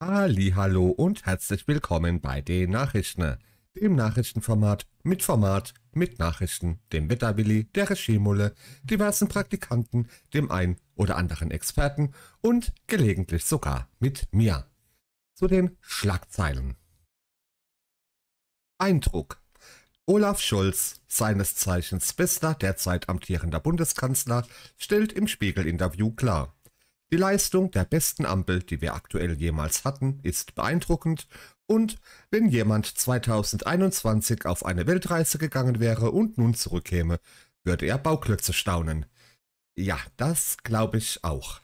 Hallo und herzlich willkommen bei den Nachrichten, dem Nachrichtenformat mit Format, mit Nachrichten, dem Wetterwilli, der Regiemulle, diversen Praktikanten, dem ein oder anderen Experten und gelegentlich sogar mit mir. Zu den Schlagzeilen. Eindruck. Olaf Scholz, seines Zeichens bester derzeit amtierender Bundeskanzler, stellt im Spiegel-Interview klar, die Leistung der besten Ampel, die wir aktuell jemals hatten, ist beeindruckend und wenn jemand 2021 auf eine Weltreise gegangen wäre und nun zurückkäme, würde er Bauklötze staunen. Ja, das glaube ich auch.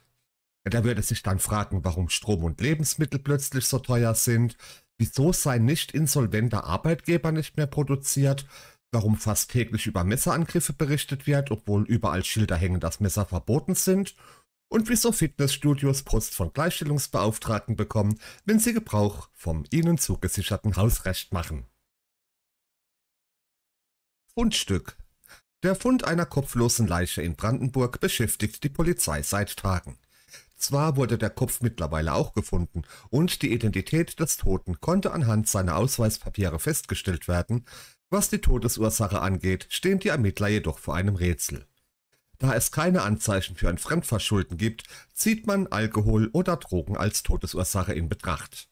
Da würde sich dann fragen, warum Strom und Lebensmittel plötzlich so teuer sind, wieso sein nicht insolventer Arbeitgeber nicht mehr produziert, warum fast täglich über Messerangriffe berichtet wird, obwohl überall Schilder hängen, dass Messer verboten sind – und wieso Fitnessstudios Post von Gleichstellungsbeauftragten bekommen, wenn sie Gebrauch vom ihnen zugesicherten Hausrecht machen. Fundstück Der Fund einer kopflosen Leiche in Brandenburg beschäftigt die Polizei seit Tagen. Zwar wurde der Kopf mittlerweile auch gefunden und die Identität des Toten konnte anhand seiner Ausweispapiere festgestellt werden, was die Todesursache angeht, stehen die Ermittler jedoch vor einem Rätsel. Da es keine Anzeichen für ein Fremdverschulden gibt, zieht man Alkohol oder Drogen als Todesursache in Betracht.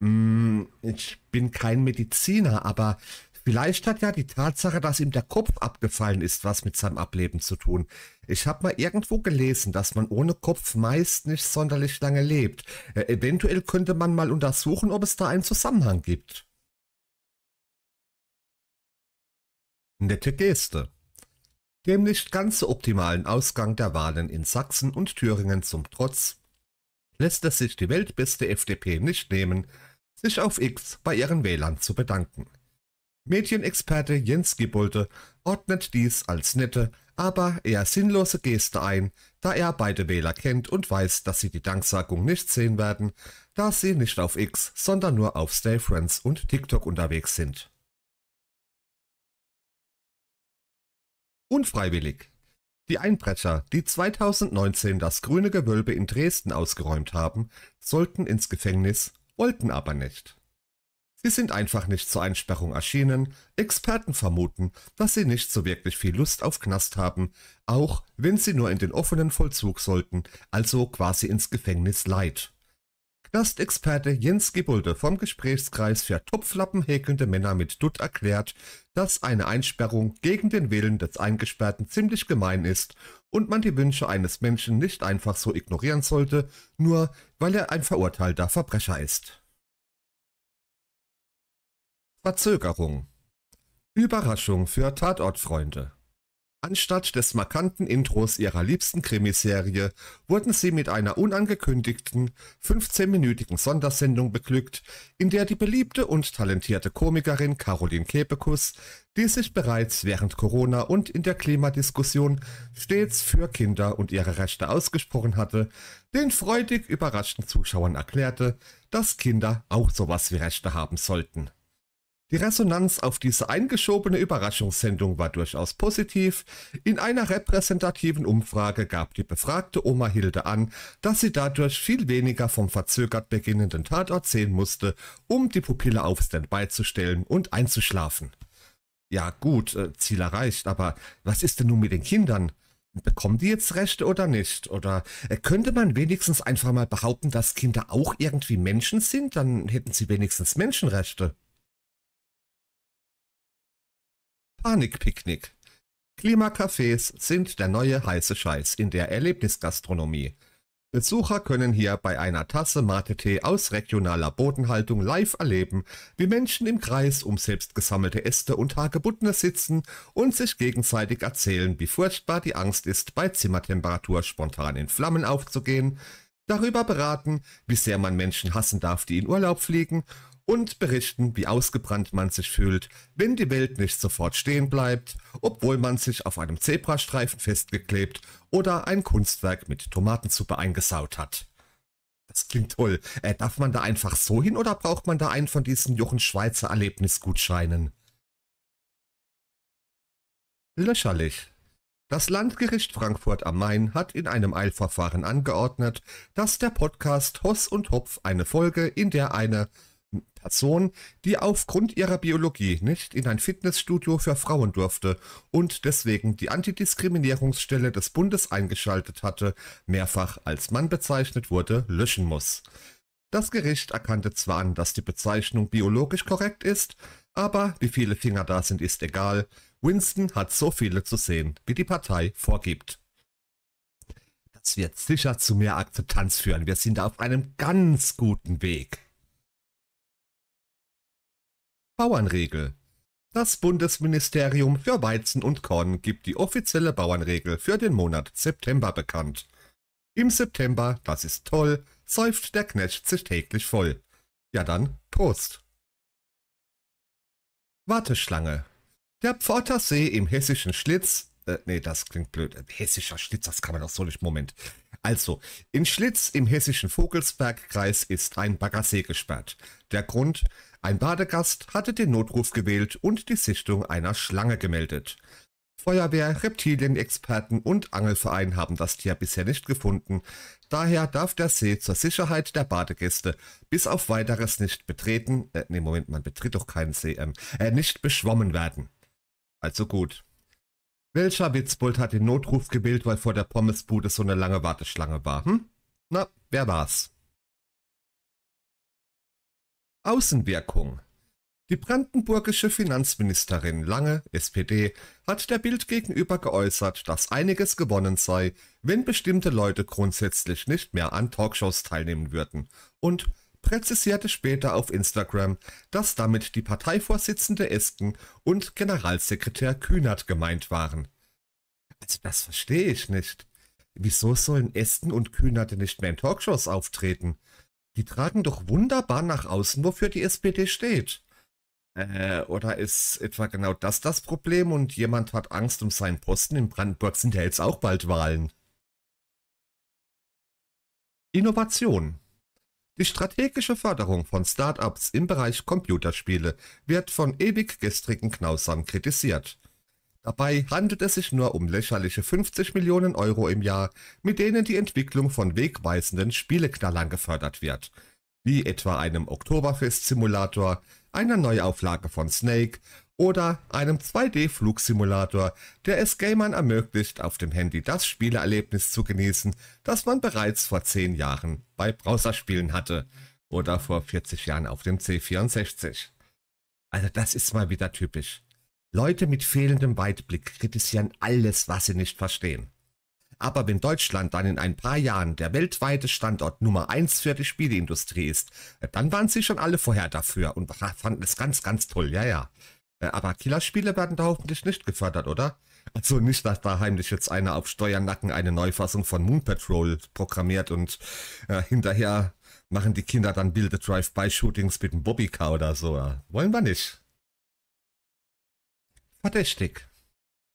Hm, ich bin kein Mediziner, aber vielleicht hat ja die Tatsache, dass ihm der Kopf abgefallen ist, was mit seinem Ableben zu tun. Ich habe mal irgendwo gelesen, dass man ohne Kopf meist nicht sonderlich lange lebt. Äh, eventuell könnte man mal untersuchen, ob es da einen Zusammenhang gibt. Nette Geste. Dem nicht ganz so optimalen Ausgang der Wahlen in Sachsen und Thüringen zum Trotz lässt es sich die weltbeste FDP nicht nehmen, sich auf X bei ihren Wählern zu bedanken. Medienexperte Jens Giebolde ordnet dies als nette, aber eher sinnlose Geste ein, da er beide Wähler kennt und weiß, dass sie die Danksagung nicht sehen werden, da sie nicht auf X, sondern nur auf Stay Friends und TikTok unterwegs sind. Unfreiwillig. Die Einbrecher, die 2019 das grüne Gewölbe in Dresden ausgeräumt haben, sollten ins Gefängnis, wollten aber nicht. Sie sind einfach nicht zur Einsperrung erschienen, Experten vermuten, dass sie nicht so wirklich viel Lust auf Knast haben, auch wenn sie nur in den offenen Vollzug sollten, also quasi ins Gefängnis leid. Gastexperte Jens Gibulde vom Gesprächskreis für Topflappen häkelnde Männer mit Dutt erklärt, dass eine Einsperrung gegen den Willen des Eingesperrten ziemlich gemein ist und man die Wünsche eines Menschen nicht einfach so ignorieren sollte, nur weil er ein verurteilter Verbrecher ist. Verzögerung Überraschung für Tatortfreunde Anstatt des markanten Intros ihrer liebsten Krimiserie wurden sie mit einer unangekündigten 15-minütigen Sondersendung beglückt, in der die beliebte und talentierte Komikerin Caroline Kepekus, die sich bereits während Corona und in der Klimadiskussion stets für Kinder und ihre Rechte ausgesprochen hatte, den freudig überraschten Zuschauern erklärte, dass Kinder auch sowas wie Rechte haben sollten. Die Resonanz auf diese eingeschobene Überraschungssendung war durchaus positiv. In einer repräsentativen Umfrage gab die befragte Oma Hilde an, dass sie dadurch viel weniger vom verzögert beginnenden Tatort sehen musste, um die Pupille auf Standby zu stellen und einzuschlafen. Ja gut, äh, Ziel erreicht, aber was ist denn nun mit den Kindern? Bekommen die jetzt Rechte oder nicht? Oder äh, könnte man wenigstens einfach mal behaupten, dass Kinder auch irgendwie Menschen sind? Dann hätten sie wenigstens Menschenrechte. Panikpicknick. Klimacafés sind der neue heiße Scheiß in der Erlebnisgastronomie. Besucher können hier bei einer Tasse Mate-Tee aus regionaler Bodenhaltung live erleben, wie Menschen im Kreis um selbst gesammelte Äste und Hagebuttner sitzen und sich gegenseitig erzählen, wie furchtbar die Angst ist, bei Zimmertemperatur spontan in Flammen aufzugehen, darüber beraten, wie sehr man Menschen hassen darf, die in Urlaub fliegen und berichten, wie ausgebrannt man sich fühlt, wenn die Welt nicht sofort stehen bleibt, obwohl man sich auf einem Zebrastreifen festgeklebt oder ein Kunstwerk mit Tomatensuppe eingesaut hat. Das klingt toll. Äh, darf man da einfach so hin oder braucht man da einen von diesen Jochen Schweizer Erlebnisgutscheinen? Löcherlich. Das Landgericht Frankfurt am Main hat in einem Eilverfahren angeordnet, dass der Podcast Hoss und Hopf eine Folge, in der eine Person, die aufgrund ihrer Biologie nicht in ein Fitnessstudio für Frauen durfte und deswegen die Antidiskriminierungsstelle des Bundes eingeschaltet hatte, mehrfach als Mann bezeichnet wurde, löschen muss. Das Gericht erkannte zwar an, dass die Bezeichnung biologisch korrekt ist, aber wie viele Finger da sind, ist egal. Winston hat so viele zu sehen, wie die Partei vorgibt. Das wird sicher zu mehr Akzeptanz führen. Wir sind auf einem ganz guten Weg. Bauernregel. Das Bundesministerium für Weizen und Korn gibt die offizielle Bauernregel für den Monat September bekannt. Im September, das ist toll, säuft der Knecht sich täglich voll. Ja dann, Prost! Warteschlange. Der Pfortersee im hessischen Schlitz, äh, nee, das klingt blöd, äh, hessischer Schlitz, das kann man doch so nicht, Moment. Also, in Schlitz im hessischen Vogelsbergkreis ist ein Baggersee gesperrt. Der Grund, ein Badegast hatte den Notruf gewählt und die Sichtung einer Schlange gemeldet. Feuerwehr, Reptilienexperten und Angelverein haben das Tier bisher nicht gefunden. Daher darf der See zur Sicherheit der Badegäste bis auf weiteres nicht betreten. Äh, nee, Moment, man betritt doch keinen See. Ähm, äh, nicht beschwommen werden. Also gut. Welcher Witzbold hat den Notruf gewählt, weil vor der Pommesbude so eine lange Warteschlange war? Hm? Na, wer war's? Außenwirkung. Die brandenburgische Finanzministerin Lange, SPD, hat der Bild gegenüber geäußert, dass einiges gewonnen sei, wenn bestimmte Leute grundsätzlich nicht mehr an Talkshows teilnehmen würden und präzisierte später auf Instagram, dass damit die Parteivorsitzende Esken und Generalsekretär Kühnert gemeint waren. Also das verstehe ich nicht. Wieso sollen Esken und Kühnert nicht mehr in Talkshows auftreten? Die tragen doch wunderbar nach außen, wofür die SPD steht. Äh, oder ist etwa genau das das Problem und jemand hat Angst um seinen Posten? In Brandenburg sind ja jetzt auch bald Wahlen. Innovation. Die strategische Förderung von Startups im Bereich Computerspiele wird von ewig gestrigen Knausern kritisiert. Dabei handelt es sich nur um lächerliche 50 Millionen Euro im Jahr, mit denen die Entwicklung von wegweisenden Spieleknallern gefördert wird, wie etwa einem Oktoberfest-Simulator, einer Neuauflage von Snake oder einem 2D-Flugsimulator, der es Gamern ermöglicht, auf dem Handy das Spielerlebnis zu genießen, das man bereits vor 10 Jahren bei Browserspielen hatte oder vor 40 Jahren auf dem C64. Also das ist mal wieder typisch. Leute mit fehlendem Weitblick kritisieren alles, was sie nicht verstehen. Aber wenn Deutschland dann in ein paar Jahren der weltweite Standort Nummer 1 für die Spieleindustrie ist, äh, dann waren sie schon alle vorher dafür und fanden es ganz, ganz toll, ja, ja. Äh, aber Killerspiele werden da hoffentlich nicht gefördert, oder? Also nicht, dass da heimlich jetzt einer auf Steuernacken eine Neufassung von Moon Patrol programmiert und äh, hinterher machen die Kinder dann wilde Drive-by-Shootings mit dem Bobbycar oder so. Wollen wir nicht. Verdächtig.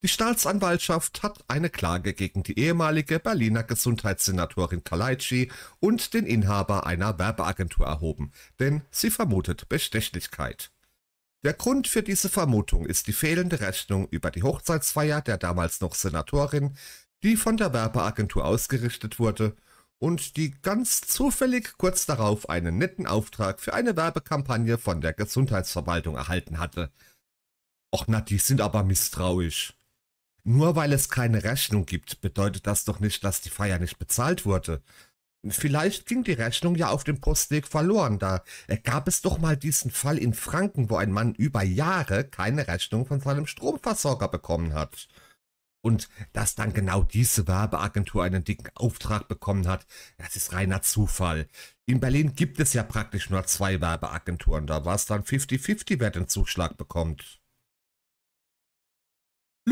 Die Staatsanwaltschaft hat eine Klage gegen die ehemalige Berliner Gesundheitssenatorin Kalaitschi und den Inhaber einer Werbeagentur erhoben, denn sie vermutet Bestechlichkeit. Der Grund für diese Vermutung ist die fehlende Rechnung über die Hochzeitsfeier der damals noch Senatorin, die von der Werbeagentur ausgerichtet wurde und die ganz zufällig kurz darauf einen netten Auftrag für eine Werbekampagne von der Gesundheitsverwaltung erhalten hatte – Och na, die sind aber misstrauisch. Nur weil es keine Rechnung gibt, bedeutet das doch nicht, dass die Feier nicht bezahlt wurde. Vielleicht ging die Rechnung ja auf dem Postweg verloren, da gab es doch mal diesen Fall in Franken, wo ein Mann über Jahre keine Rechnung von seinem Stromversorger bekommen hat. Und dass dann genau diese Werbeagentur einen dicken Auftrag bekommen hat, das ist reiner Zufall. In Berlin gibt es ja praktisch nur zwei Werbeagenturen, da war es dann 50-50, wer den Zuschlag bekommt.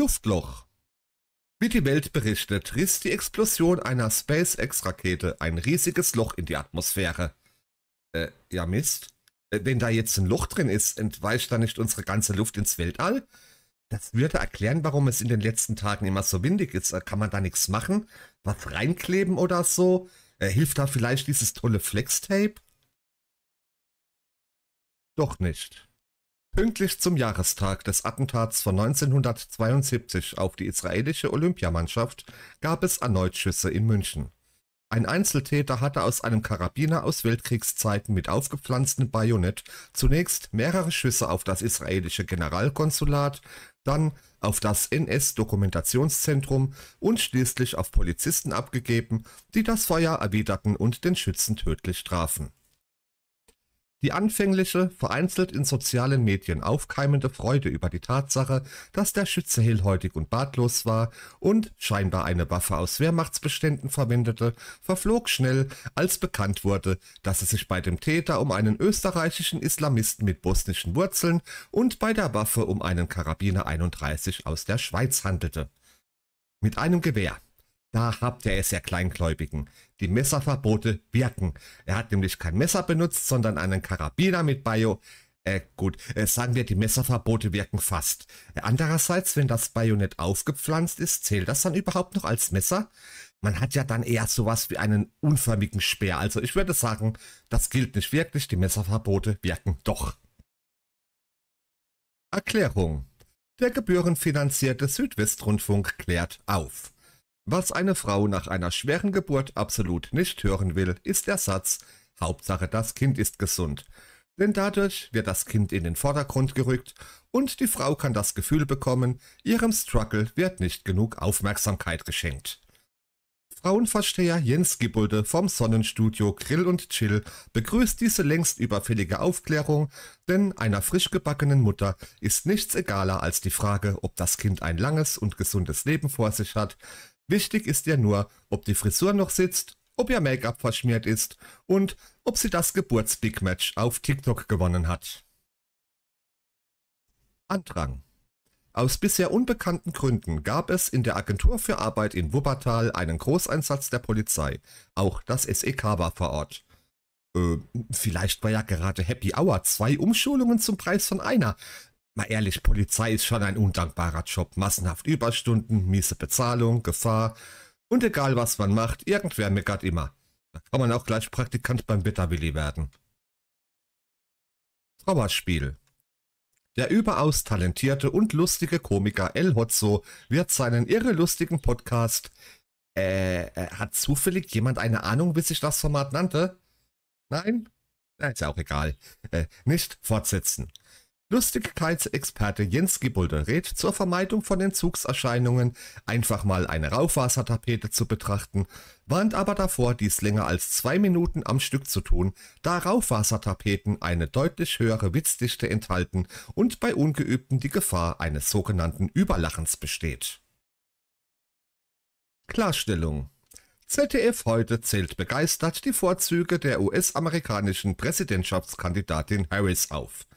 Luftloch. Wie die Welt berichtet, riss die Explosion einer SpaceX-Rakete ein riesiges Loch in die Atmosphäre. Äh, ja Mist. Äh, wenn da jetzt ein Loch drin ist, entweicht da nicht unsere ganze Luft ins Weltall? Das würde erklären, warum es in den letzten Tagen immer so windig ist. Äh, kann man da nichts machen? Was reinkleben oder so? Äh, hilft da vielleicht dieses tolle Flex-Tape? Doch nicht. Pünktlich zum Jahrestag des Attentats von 1972 auf die israelische Olympiamannschaft gab es erneut Schüsse in München. Ein Einzeltäter hatte aus einem Karabiner aus Weltkriegszeiten mit aufgepflanztem Bajonett zunächst mehrere Schüsse auf das israelische Generalkonsulat, dann auf das NS-Dokumentationszentrum und schließlich auf Polizisten abgegeben, die das Feuer erwiderten und den Schützen tödlich trafen die anfängliche, vereinzelt in sozialen Medien aufkeimende Freude über die Tatsache, dass der Schütze hellhäutig und bartlos war und scheinbar eine Waffe aus Wehrmachtsbeständen verwendete, verflog schnell, als bekannt wurde, dass es sich bei dem Täter um einen österreichischen Islamisten mit bosnischen Wurzeln und bei der Waffe um einen Karabiner 31 aus der Schweiz handelte. Mit einem Gewehr da habt ihr es, ihr Kleingläubigen. Die Messerverbote wirken. Er hat nämlich kein Messer benutzt, sondern einen Karabiner mit Bio. Äh, gut, äh, sagen wir, die Messerverbote wirken fast. Äh, andererseits, wenn das Bajonett aufgepflanzt ist, zählt das dann überhaupt noch als Messer? Man hat ja dann eher sowas wie einen unförmigen Speer. Also ich würde sagen, das gilt nicht wirklich, die Messerverbote wirken doch. Erklärung. Der gebührenfinanzierte Südwestrundfunk klärt auf. Was eine Frau nach einer schweren Geburt absolut nicht hören will, ist der Satz, Hauptsache das Kind ist gesund. Denn dadurch wird das Kind in den Vordergrund gerückt und die Frau kann das Gefühl bekommen, ihrem Struggle wird nicht genug Aufmerksamkeit geschenkt. Frauenversteher Jens Gibbulde vom Sonnenstudio Grill und Chill begrüßt diese längst überfällige Aufklärung, denn einer frisch gebackenen Mutter ist nichts egaler als die Frage, ob das Kind ein langes und gesundes Leben vor sich hat, Wichtig ist ja nur, ob die Frisur noch sitzt, ob ihr Make-up verschmiert ist und ob sie das Geburts-Big-Match auf TikTok gewonnen hat. Andrang aus bisher unbekannten Gründen gab es in der Agentur für Arbeit in Wuppertal einen Großeinsatz der Polizei. Auch das SEK war vor Ort. Äh, vielleicht war ja gerade Happy Hour zwei Umschulungen zum Preis von einer. Mal ehrlich, Polizei ist schon ein undankbarer Job. Massenhaft Überstunden, miese Bezahlung, Gefahr. Und egal was man macht, irgendwer meckert immer. Da kann man auch gleich Praktikant beim Wetterwilli werden. Trauerspiel. Der überaus talentierte und lustige Komiker El Hotzo wird seinen irrelustigen Podcast äh, äh, hat zufällig jemand eine Ahnung, wie sich das Format nannte? Nein? Na, ist ja auch egal. Äh, nicht fortsetzen. Lustigkeitsexperte Jens Gibbolder rät, zur Vermeidung von Entzugserscheinungen einfach mal eine Rauchfasertapete zu betrachten, warnt aber davor, dies länger als zwei Minuten am Stück zu tun, da Rauchfasertapeten eine deutlich höhere Witzdichte enthalten und bei Ungeübten die Gefahr eines sogenannten Überlachens besteht. Klarstellung ZDF heute zählt begeistert die Vorzüge der US-amerikanischen Präsidentschaftskandidatin Harris auf –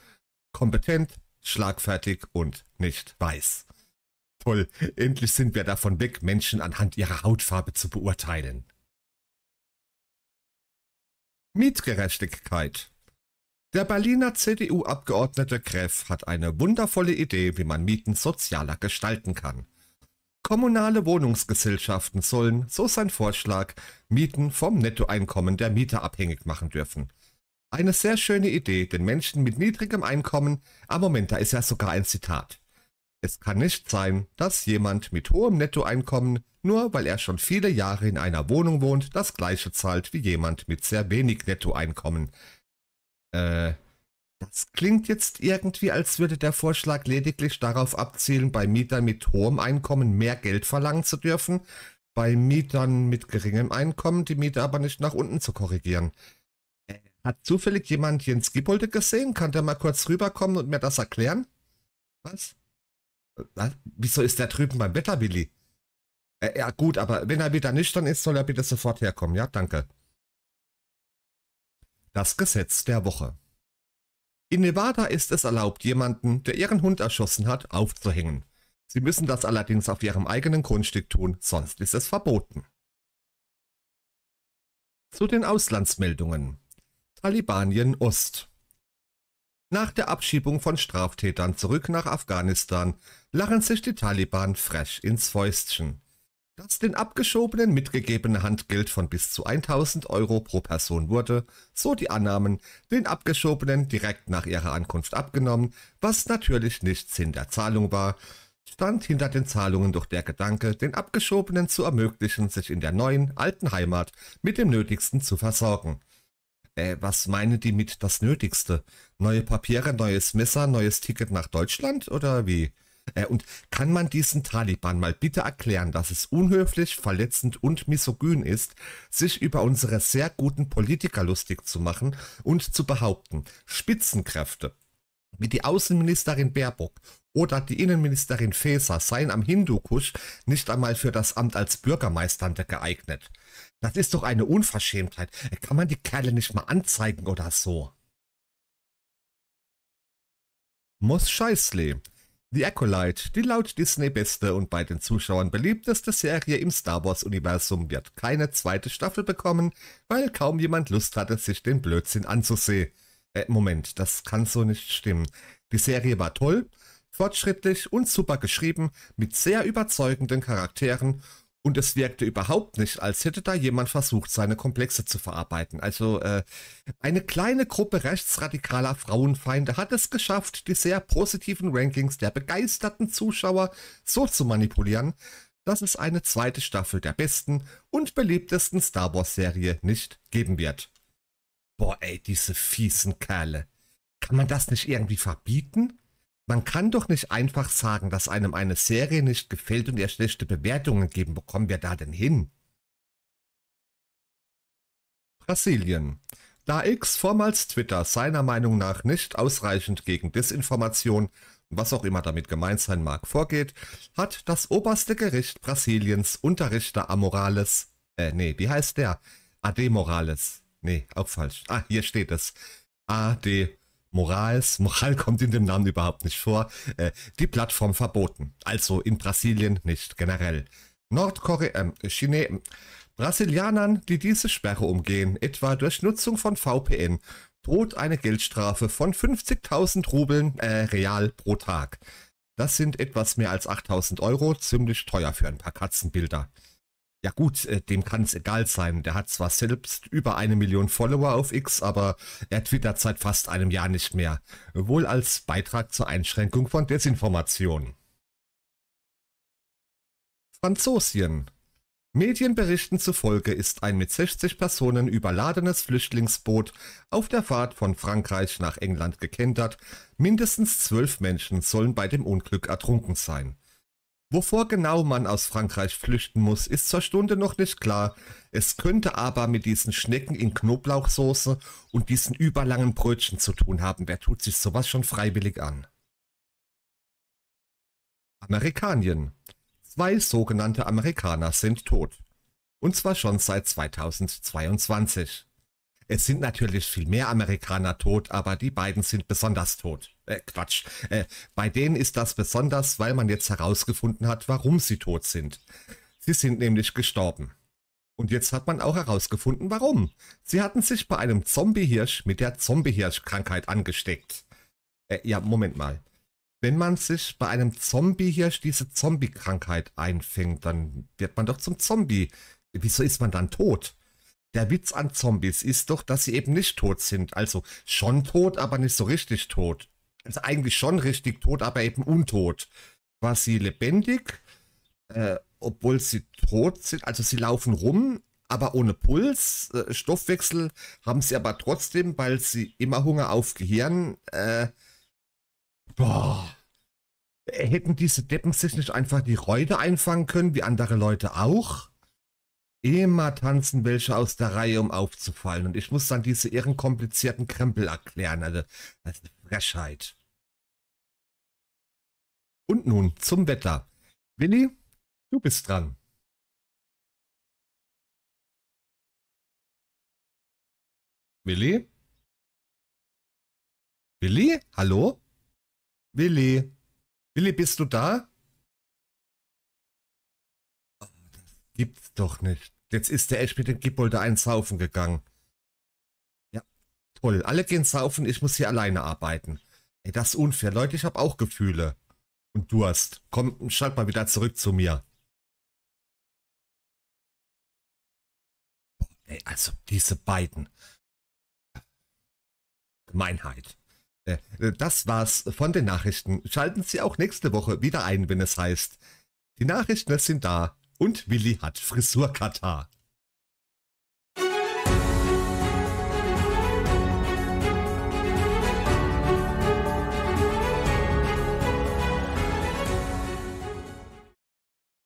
kompetent, schlagfertig und nicht weiß. Toll, endlich sind wir davon weg, Menschen anhand ihrer Hautfarbe zu beurteilen. Mietgerechtigkeit. Der Berliner CDU-Abgeordnete Greff hat eine wundervolle Idee, wie man Mieten sozialer gestalten kann. Kommunale Wohnungsgesellschaften sollen, so sein Vorschlag, Mieten vom Nettoeinkommen der Mieter abhängig machen dürfen. Eine sehr schöne Idee, den Menschen mit niedrigem Einkommen, ah Moment, da ist ja sogar ein Zitat. Es kann nicht sein, dass jemand mit hohem Nettoeinkommen, nur weil er schon viele Jahre in einer Wohnung wohnt, das gleiche zahlt wie jemand mit sehr wenig Nettoeinkommen. Äh, das klingt jetzt irgendwie, als würde der Vorschlag lediglich darauf abzielen, bei Mietern mit hohem Einkommen mehr Geld verlangen zu dürfen, bei Mietern mit geringem Einkommen die Miete aber nicht nach unten zu korrigieren. Hat zufällig jemand Jens Gibolde gesehen? Kann der mal kurz rüberkommen und mir das erklären? Was? Was? Wieso ist der drüben beim Wetterbilly? Äh, ja, gut, aber wenn er wieder nüchtern ist, soll er bitte sofort herkommen. Ja, danke. Das Gesetz der Woche. In Nevada ist es erlaubt, jemanden, der ihren Hund erschossen hat, aufzuhängen. Sie müssen das allerdings auf ihrem eigenen Grundstück tun, sonst ist es verboten. Zu den Auslandsmeldungen. Talibanien Ost. Nach der Abschiebung von Straftätern zurück nach Afghanistan lachen sich die Taliban frech ins Fäustchen. Das den Abgeschobenen mitgegebene Handgeld von bis zu 1000 Euro pro Person wurde, so die Annahmen, den Abgeschobenen direkt nach ihrer Ankunft abgenommen, was natürlich nicht Sinn der Zahlung war, stand hinter den Zahlungen durch der Gedanke, den Abgeschobenen zu ermöglichen, sich in der neuen, alten Heimat mit dem Nötigsten zu versorgen. Äh, was meinen die mit das Nötigste? Neue Papiere, neues Messer, neues Ticket nach Deutschland oder wie? Äh, und kann man diesen Taliban mal bitte erklären, dass es unhöflich, verletzend und misogyn ist, sich über unsere sehr guten Politiker lustig zu machen und zu behaupten, Spitzenkräfte wie die Außenministerin Baerbock oder die Innenministerin Faeser seien am Hindukusch nicht einmal für das Amt als Bürgermeisternde geeignet. Das ist doch eine Unverschämtheit. Kann man die Kerle nicht mal anzeigen oder so? Moss Scheißley. The Acolyte, die laut Disney beste und bei den Zuschauern beliebteste Serie im Star Wars-Universum, wird keine zweite Staffel bekommen, weil kaum jemand Lust hatte, sich den Blödsinn anzusehen. Äh, Moment, das kann so nicht stimmen. Die Serie war toll, fortschrittlich und super geschrieben, mit sehr überzeugenden Charakteren und es wirkte überhaupt nicht, als hätte da jemand versucht, seine Komplexe zu verarbeiten. Also äh, eine kleine Gruppe rechtsradikaler Frauenfeinde hat es geschafft, die sehr positiven Rankings der begeisterten Zuschauer so zu manipulieren, dass es eine zweite Staffel der besten und beliebtesten Star Wars-Serie nicht geben wird. Boah, ey, diese fiesen Kerle. Kann man das nicht irgendwie verbieten? Man kann doch nicht einfach sagen, dass einem eine Serie nicht gefällt und ihr schlechte Bewertungen geben. Wo kommen wir da denn hin? Brasilien. Da X, vormals Twitter, seiner Meinung nach nicht ausreichend gegen Desinformation, was auch immer damit gemeint sein mag, vorgeht, hat das oberste Gericht Brasiliens Unterrichter Amorales, äh, nee, wie heißt der? AD Morales. Nee, auch falsch. Ah, hier steht es. Ade Morals. Moral kommt in dem Namen überhaupt nicht vor. Äh, die Plattform verboten. Also in Brasilien nicht, generell. Nordkorea, äh, Chine, ähm, Brasilianern, die diese Sperre umgehen, etwa durch Nutzung von VPN, droht eine Geldstrafe von 50.000 Rubeln äh, real pro Tag. Das sind etwas mehr als 8.000 Euro, ziemlich teuer für ein paar Katzenbilder ja gut, äh, dem kann es egal sein. Der hat zwar selbst über eine Million Follower auf X, aber er twittert seit fast einem Jahr nicht mehr. Wohl als Beitrag zur Einschränkung von Desinformation. Franzosien. Medienberichten zufolge ist ein mit 60 Personen überladenes Flüchtlingsboot auf der Fahrt von Frankreich nach England gekentert. Mindestens zwölf Menschen sollen bei dem Unglück ertrunken sein. Wovor genau man aus Frankreich flüchten muss, ist zur Stunde noch nicht klar. Es könnte aber mit diesen Schnecken in Knoblauchsoße und diesen überlangen Brötchen zu tun haben. Wer tut sich sowas schon freiwillig an? Amerikanien. Zwei sogenannte Amerikaner sind tot. Und zwar schon seit 2022. Es sind natürlich viel mehr Amerikaner tot, aber die beiden sind besonders tot. Äh, Quatsch. Äh, bei denen ist das besonders, weil man jetzt herausgefunden hat, warum sie tot sind. Sie sind nämlich gestorben. Und jetzt hat man auch herausgefunden, warum. Sie hatten sich bei einem Zombiehirsch mit der Zombiehirschkrankheit angesteckt. Äh, ja, Moment mal. Wenn man sich bei einem Zombiehirsch diese Zombiekrankheit einfängt, dann wird man doch zum Zombie. Wieso ist man dann tot? der Witz an Zombies ist doch, dass sie eben nicht tot sind. Also schon tot, aber nicht so richtig tot. Also eigentlich schon richtig tot, aber eben untot. Quasi lebendig, äh, obwohl sie tot sind. Also sie laufen rum, aber ohne Puls. Äh, Stoffwechsel haben sie aber trotzdem, weil sie immer Hunger auf Gehirn. Äh, boah. Hätten diese Deppen sich nicht einfach die Reute einfangen können, wie andere Leute auch? Immer tanzen welche aus der Reihe, um aufzufallen. Und ich muss dann diese ihren komplizierten Krempel erklären. Also, das ist eine Frechheit. Und nun zum Wetter. Willi, du bist dran. Willi? Willi? Hallo? Willi? Willi, bist du da? Oh, das gibt's doch nicht. Jetzt ist der Edge mit dem Gipbolder ein Saufen gegangen. Ja, toll. Alle gehen saufen, ich muss hier alleine arbeiten. Ey, das ist unfair. Leute, ich habe auch Gefühle. Und Durst. Komm, schalt mal wieder zurück zu mir. Ey, also diese beiden. Gemeinheit. Äh, äh, das war's von den Nachrichten. Schalten Sie auch nächste Woche wieder ein, wenn es heißt. Die Nachrichten sind da. Und Willi hat Frisurkatar.